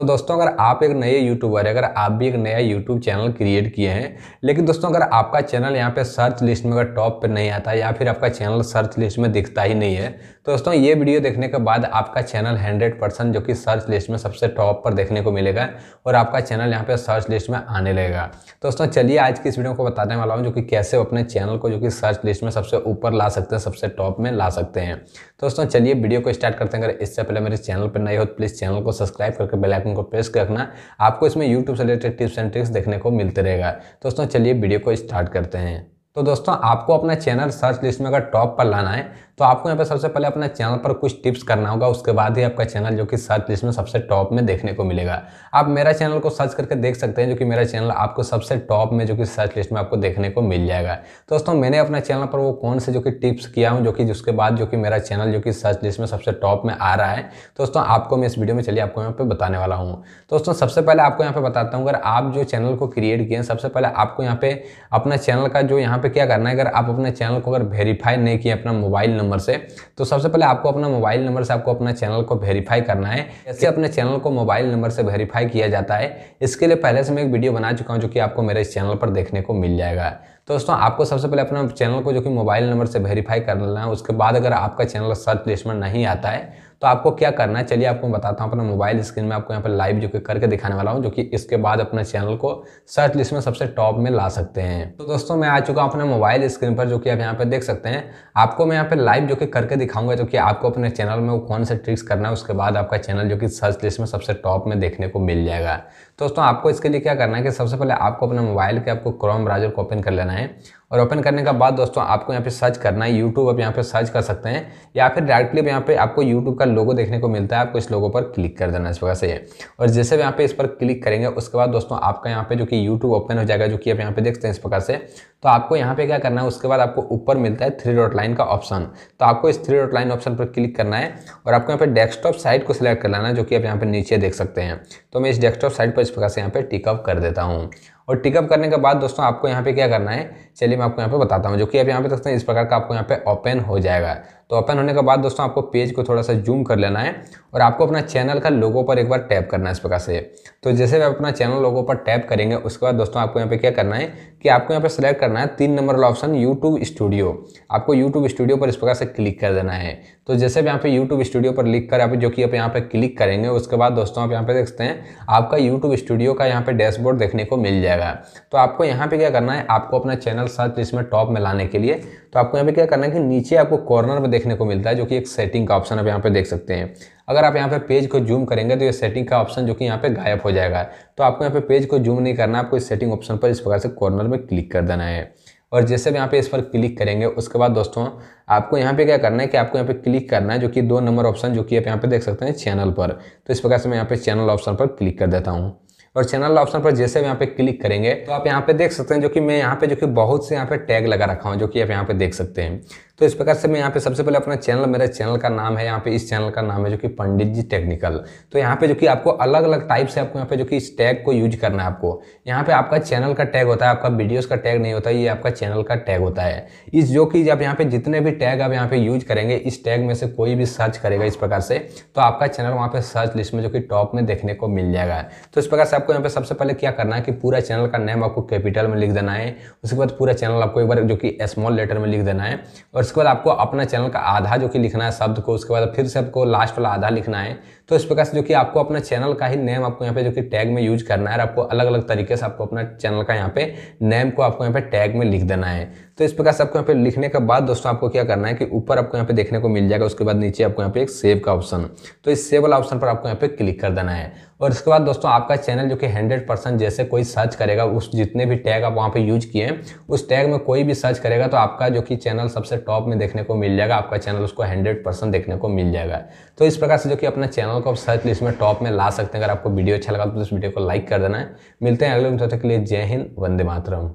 तो दोस्तों अगर आप एक नए यूट्यूबर है अगर आप भी एक नया यूट्यूब चैनल क्रिएट किए हैं लेकिन दोस्तों अगर आपका चैनल यहाँ पे सर्च लिस्ट में अगर टॉप पे नहीं आता या फिर आपका चैनल सर्च लिस्ट में दिखता ही नहीं है तो दोस्तों ये वीडियो देखने के बाद आपका चैनल हंड्रेड परसेंट जो कि सर्च लिस्ट में सबसे टॉप पर देखने को मिलेगा और आपका चैनल यहाँ पर सर्च लिस्ट में आने लगेगा दोस्तों चलिए आज की इस वीडियो को बताने वाला हूँ जो कि कैसे अपने चैनल को जो कि सर्च लिस्ट में सबसे ऊपर ला सकते हैं सबसे टॉप में ला सकते हैं दोस्तों चलिए वीडियो को स्टार्ट करते हैं अगर इससे पहले मेरे चैनल पर नहीं हो तो प्लीज़ चैनल को सब्सक्राइब करके बेलाइक आइकन को प्रेस करना आपको इसमें यूट्यूब से रिलेटेड टिप्स एंड ट्रिक्स देखने को मिलते रहेगा दोस्तों चलिए वीडियो को स्टार्ट करते हैं तो दोस्तों आपको अपना चैनल सर्च लिस्ट में अगर टॉप पर लाना है तो आपको यहाँ पे सबसे पहले अपना चैनल पर कुछ टिप्स करना होगा उसके बाद ही आपका चैनल जो कि सर्च लिस्ट में सबसे टॉप में देखने को मिलेगा आप मेरा चैनल को सर्च करके देख सकते हैं जो कि मेरा चैनल आपको सबसे टॉप में जो कि सर्च लिस्ट में आपको देखने को मिल जाएगा तो दोस्तों मैंने अपना चैनल पर वो कौन से जो कि टिप्स किया हूँ जो कि जिसके बाद जो कि मेरा चैनल जो कि सर्च लिस्ट में सबसे टॉप में आ रहा है दोस्तों आपको मैं इस वीडियो में चलिए आपको यहाँ पे बताने वाला हूँ दोस्तों सबसे पहले आपको यहाँ पर बताता हूँ अगर आप जो चैनल को क्रिएट किए हैं सबसे पहले आपको यहाँ पे अपना चैनल का जो यहाँ पे क्या करना है अगर आप अपने चैनल को अगर वेरीफाई नहीं किए अपना मोबाइल नंबर नंबर से तो सबसे पहले आपको अपना मोबाइल नंबर से आपको अपना चैनल को वेरीफाई करना है जैसे अपने चैनल को मोबाइल नंबर से वेरीफाई किया जाता है इसके लिए पहले से मैं एक वीडियो बना चुका हूँ जो कि आपको मेरे इस चैनल पर देखने को मिल जाएगा तो दोस्तों आपको सबसे पहले अपना चैनल को जो कि मोबाइल नंबर से वेरीफाई कर लेना है उसके बाद अगर आपका चैनल सर्च लिस्ट में नहीं आता है तो आपको क्या करना है चलिए आपको बताता हूँ अपना मोबाइल स्क्रीन में आपको यहाँ पर लाइव जो कि करके दिखाने वाला हूँ जो कि इसके बाद अपने चैनल को सर्च लिस्ट में सबसे टॉप में ला सकते हैं तो दोस्तों मैं आ चुका हूँ अपने मोबाइल स्क्रीन पर जो कि आप यहाँ पर देख सकते हैं आपको मैं यहाँ पर लाइव जो कि करके दिखाऊंगा जो तो कि आपको अपने चैनल में वो कौन से ट्रिक्स करना है उसके बाद आपका चैनल जो कि सर्च लिस्ट में सबसे टॉप में देखने को मिल जाएगा दोस्तों आपको इसके लिए क्या करना है कि सबसे पहले आपको अपने मोबाइल के आपको क्रोम ब्राउजर को ओपन कर लेना है है और ओपन करने के बाद दोस्तों आपको यहाँ पे सर्च करना है यूट्यूब आप यहाँ पे सर्च कर सकते हैं या फिर डायरेक्टली यहाँ पे आपको यूट्यूब का लोगो देखने को मिलता है आपको इस लोगो पर क्लिक कर देना इस वजह से और जैसे भी यहाँ पे इस पर क्लिक करेंगे उसके बाद दोस्तों आपका यहाँ पे जो कि यूट्यूब ओपन हो जाएगा जो कि आप यहाँ पे देखते हैं इस प्रकार से तो आपको यहाँ पे क्या करना है उसके बाद आपको ऊपर मिलता है थ्री डॉट लाइन का ऑप्शन तो आपको इस थ्री डॉट लाइन ऑप्शन पर क्लिक करना है और आपको यहाँ पे डेस्कटॉप साइट को सिलेक्ट कर लाना है जो कि आप यहाँ पे नीचे देख सकते हैं तो मैं इस डेस्कटॉप साइट पर इस प्रकार से यहाँ पे टिकअप कर देता हूँ और टिकअप करने के बाद दोस्तों आपको यहाँ पे क्या करना है चलिए मैं आपको यहाँ पे बताता हूँ जो कि आप यहाँ पे देखते हैं इस प्रकार का आपको यहाँ पे ओपन हो जाएगा तो ओपन होने के बाद दोस्तों आपको पेज को थोड़ा सा जूम कर लेना है और आपको अपना चैनल का लोगों पर एक बार टैप करना है इस प्रकार से तो जैसे आप अपना चैनल लोगों पर टैप करेंगे उसके बाद दोस्तों आपको यहाँ पे क्या करना है कि आपको यहाँ पे सेलेक्ट करना है तीन नंबर वाला ऑप्शन यूट्यूब स्टूडियो आपको यूट्यूब स्टूडियो पर इस प्रकार से क्लिक कर देना है तो जैसे यहाँ पे यूट्यूब स्टूडियो पर लिख कर आप जो कि आप यहाँ पे क्लिक करेंगे उसके बाद दोस्तों आप यहाँ पे देखते हैं आपका यूट्यूब स्टूडियो का यहाँ पे डैशबोर्ड देखने को मिल जाएगा तो आपको यहाँ पे क्या करना है आपको अपना चैनल सर्च इसमें टॉप में लाने के लिए तो आपको यहाँ पे क्या करना है कि नीचे आपको कॉर्नर में देखने को मिलता है जो कि एक सेटिंग का ऑप्शन आप यहाँ पे देख सकते हैं अगर आप यहाँ पे पेज को जूम करेंगे तो ये सेटिंग का ऑप्शन जो कि यहाँ पे गायब हो जाएगा तो आपको यहाँ पे पेज को जूम नहीं करना आपको इस सेटिंग ऑप्शन पर इस प्रकार से कॉर्नर में क्लिक कर देना है और जैसे भी यहाँ पे इस पर क्लिक करेंगे उसके बाद दोस्तों आपको यहाँ पे क्या करना है कि आपको यहाँ पे क्लिक करना है जो कि दो नंबर ऑप्शन जो कि आप यहाँ पे देख सकते हैं चैनल पर तो इस प्रकार से मैं यहाँ पे चैनल ऑप्शन पर क्लिक कर देता हूँ और चैनल ऑप्शन पर जैसे यहाँ पे क्लिक करेंगे तो आप यहाँ पे देख सकते हैं जो कि मैं यहाँ पे जो कि बहुत से यहाँ पे टैग लगा रखा हूँ जो कि आप यहाँ पे देख सकते हैं तो इस प्रकार से मैं यहाँ पे सबसे पहले अपना चैनल मेरा चैनल का नाम है यहाँ पे इस चैनल का नाम है जो कि पंडित जी टेक्निकल तो यहाँ पे जो कि आपको अलग अलग टाइप से आपको यहाँ पे जो कि इस टैग को यूज करना है आपको यहाँ पे आपका चैनल का टैग होता है आपका वीडियोस का टैग नहीं होता ये आपका चैनल का टैग होता है इस जो कि आप यहाँ पे जितने भी टैग आप यहाँ पे यूज करेंगे इस टैग में से कोई भी सर्च करेगा इस प्रकार से तो आपका चैनल वहाँ पे सर्च लिस्ट में जो कि टॉप में देखने को मिल जाएगा तो इस प्रकार से आपको यहाँ पे सबसे पहले क्या करना है कि पूरा चैनल का नेम आपको कैपिटल में लिख देना है उसके बाद पूरा चैनल आपको एक बार जो कि स्मॉल लेटर में लिख देना है और उसके बाद आपको अपना चैनल का आधा जो कि लिखना है शब्द को उसके बाद फिर से आपको लास्ट वाला आधा लिखना है तो इस प्रकार से जो कि आपको अपना चैनल का ही नेम आपको यहाँ पे जो कि टैग में यूज करना है आपको अलग अलग तरीके से आपको अपना चैनल का यहाँ पे नेम को आपको यहाँ पे टैग में लिख देना है तो इस प्रकार से आपको यहाँ पे लिखने के बाद दोस्तों आपको क्या करना है कि ऊपर आपको यहाँ पे देखने को मिल जाएगा उसके बाद नीचे आपको यहाँ पे एक सेव का ऑप्शन तो इस सेव वाला ऑप्शन पर आपको यहाँ पे क्लिक कर देना है और इसके बाद दोस्तों आपका चैनल जो कि 100 परसेंट जैसे कोई सर्च करेगा उस जितने भी टैग आप वहाँ पे यूज किए हैं उस टैग में कोई भी सर्च करेगा तो आपका जो कि चैनल सबसे टॉप में देखने को मिल जाएगा आपका चैनल उसको हंड्रेड देखने को मिल जाएगा तो इस प्रकार से जो कि अपना चैनल चैनल को आप सर्च लिस्ट में टॉप में ला सकते हैं अगर आपको वीडियो अच्छा लगा तो इस वीडियो को लाइक कर देना है मिलते हैं अगले तक के लिए जय हिंद वंदे मातरम